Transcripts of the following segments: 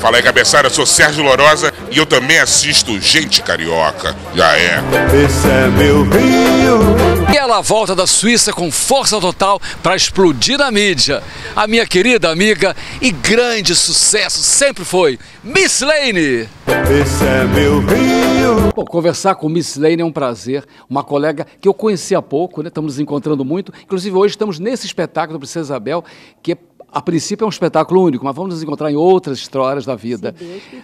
Fala aí, cabeçada, sou Sérgio Lorosa e eu também assisto Gente Carioca. Já é. Esse é meu Rio. E ela volta da Suíça com força total para explodir a mídia. A minha querida amiga e grande sucesso sempre foi Miss Lane. Esse é meu Rio. Bom, conversar com Miss Lane é um prazer. Uma colega que eu conheci há pouco, né? Estamos nos encontrando muito. Inclusive hoje estamos nesse espetáculo do Princesa Isabel, que é a princípio é um espetáculo único, mas vamos nos encontrar em outras histórias da vida.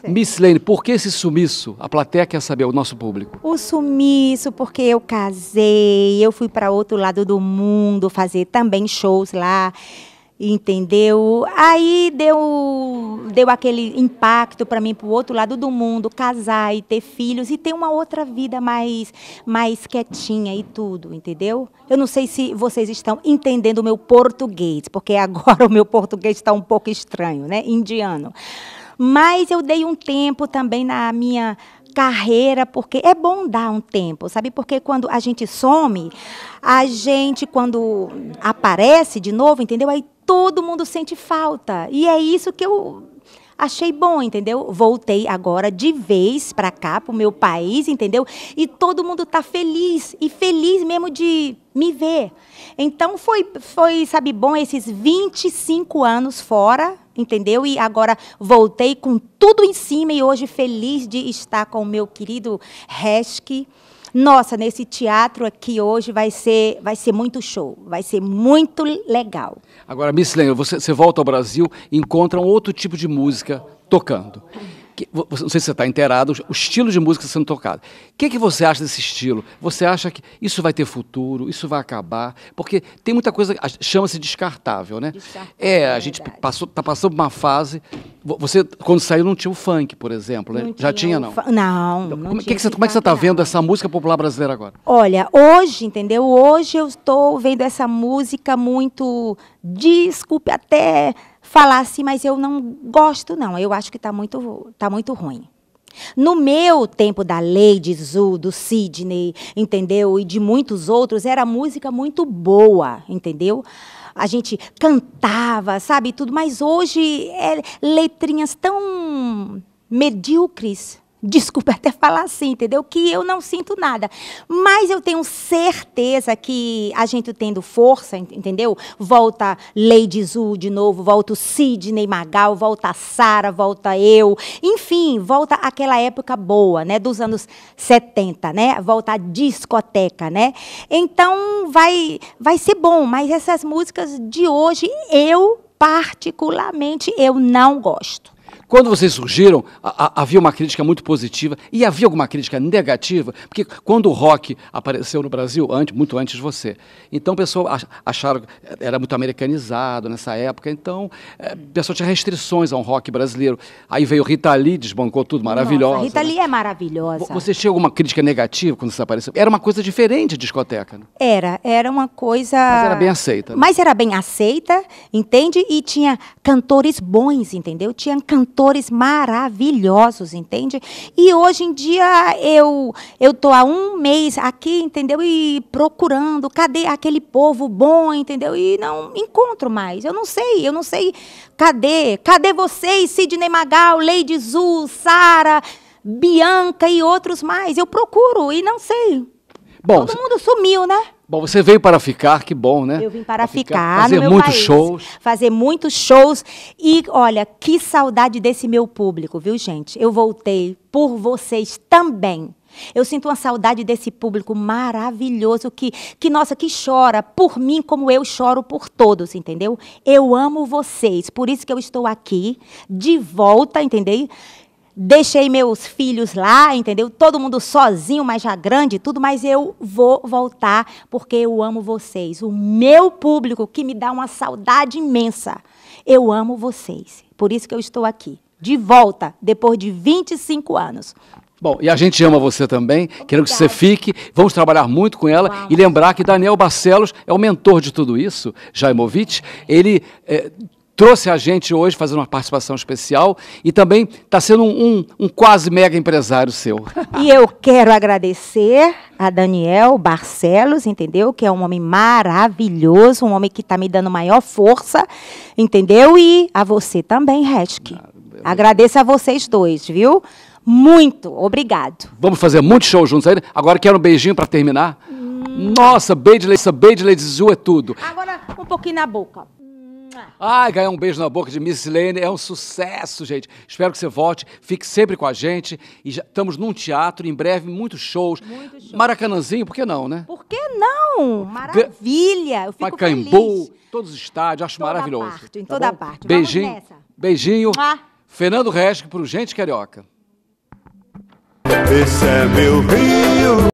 Miss Lane, por que esse sumiço? A plateia quer saber, o nosso público. O sumiço porque eu casei, eu fui para outro lado do mundo fazer também shows lá entendeu? Aí deu, deu aquele impacto para mim para o outro lado do mundo, casar e ter filhos e ter uma outra vida mais, mais quietinha e tudo, entendeu? Eu não sei se vocês estão entendendo o meu português, porque agora o meu português está um pouco estranho, né? Indiano. Mas eu dei um tempo também na minha carreira, porque é bom dar um tempo, sabe? Porque quando a gente some, a gente, quando aparece de novo, entendeu? Aí todo mundo sente falta. E é isso que eu achei bom, entendeu? Voltei agora de vez para cá, para o meu país, entendeu? E todo mundo tá feliz e feliz mesmo de me ver. Então foi, foi sabe, bom esses 25 anos fora, entendeu? E agora voltei com tudo em cima e hoje feliz de estar com o meu querido Reski nossa, nesse teatro aqui hoje vai ser, vai ser muito show, vai ser muito legal. Agora, Miss Lennon, você, você volta ao Brasil e encontra um outro tipo de música tocando. Que, não sei se você está inteirado, o estilo de música tá sendo tocado. O que, que você acha desse estilo? Você acha que isso vai ter futuro? Isso vai acabar? Porque tem muita coisa, chama-se descartável, né? Descartável, é, é a gente está passou, tá passando uma fase. Você, quando saiu, não tinha o funk, por exemplo, né? Não Já tinha, tinha não? Não, então, não como, é tinha que que você, como é que você está vendo essa música popular brasileira agora? Olha, hoje, entendeu? Hoje eu estou vendo essa música muito, desculpe até falar assim, mas eu não gosto, não. Eu acho que está muito, tá muito ruim. No meu tempo da Lady Zu, do Sidney, entendeu? E de muitos outros, era música muito boa, entendeu? A gente cantava, sabe, tudo, mas hoje é letrinhas tão medíocres, desculpa até falar assim, entendeu? Que eu não sinto nada. Mas eu tenho certeza que a gente tendo força, entendeu? Volta Lady Zu de novo, volta o Sidney Magal, volta a Sara, volta eu. Enfim, volta aquela época boa, né? Dos anos 70, né? Volta a discoteca, né? Então vai, vai ser bom, mas essas músicas de hoje eu particularmente eu não gosto. Quando vocês surgiram, a, a, havia uma crítica muito positiva e havia alguma crítica negativa, porque quando o rock apareceu no Brasil, antes, muito antes de você, então pessoas acharam que era muito americanizado nessa época, então é, eh, pessoa tinha restrições a um rock brasileiro. Aí veio Rita Lee, desbancou tudo, maravilhosa. Nossa, Rita né? Lee é maravilhosa. Você tinha alguma crítica negativa quando você apareceu? Era uma coisa diferente a discoteca. Né? Era, era uma coisa. Mas era bem aceita. Né? Mas era bem aceita, entende? E tinha cantores bons, entendeu? Tinha cantores atores maravilhosos, entende? E hoje em dia eu eu tô há um mês aqui, entendeu? E procurando, cadê aquele povo bom, entendeu? E não encontro mais. Eu não sei, eu não sei cadê? Cadê vocês, Sidney Magal, Lady Zul, Sara, Bianca e outros mais? Eu procuro e não sei. Bom, Todo mundo sumiu, né? Bom, você veio para ficar, que bom, né? Eu vim para, ficar, ficar, fazer muitos país, shows, fazer muitos shows e olha que saudade desse meu público, viu, gente? Eu voltei por vocês também. Eu sinto uma saudade desse público maravilhoso que, que nossa, que chora por mim como eu choro por todos, entendeu? Eu amo vocês, por isso que eu estou aqui de volta, entendeu? deixei meus filhos lá, entendeu? Todo mundo sozinho, mas já grande e tudo, mas eu vou voltar porque eu amo vocês. O meu público que me dá uma saudade imensa. Eu amo vocês. Por isso que eu estou aqui, de volta, depois de 25 anos. Bom, e a gente ama você também, Obrigada. querendo que você fique, vamos trabalhar muito com ela Uau. e lembrar que Daniel Barcelos é o mentor de tudo isso, Jaimovic. Ele é, trouxe a gente hoje fazendo uma participação especial e também está sendo um, um, um, quase mega empresário seu. E eu quero agradecer a Daniel Barcelos, entendeu? Que é um homem maravilhoso, um homem que está me dando maior força, entendeu? E a você também, Resk. Agradeço a vocês dois, viu? Muito obrigado. Vamos fazer muito show juntos ainda. Agora quero um beijinho para terminar. Hum. Nossa, beijo, beijo, beijo, é tudo. Agora um pouquinho na boca. Ah. Ai, ganhar um beijo na boca de Miss Lane é um sucesso, gente. Espero que você volte, fique sempre com a gente. E já estamos num teatro, em breve, muitos shows. Muito Maracanãzinho, por que não, né? Por que não? Maravilha! Eu fico Macaembu, feliz. todos os estádios, acho toda maravilhoso. Parte, em tá toda parte. Beijinho. Vamos nessa. Beijinho. Ah. Fernando Resch, pro Gente Carioca. Esse é meu rio.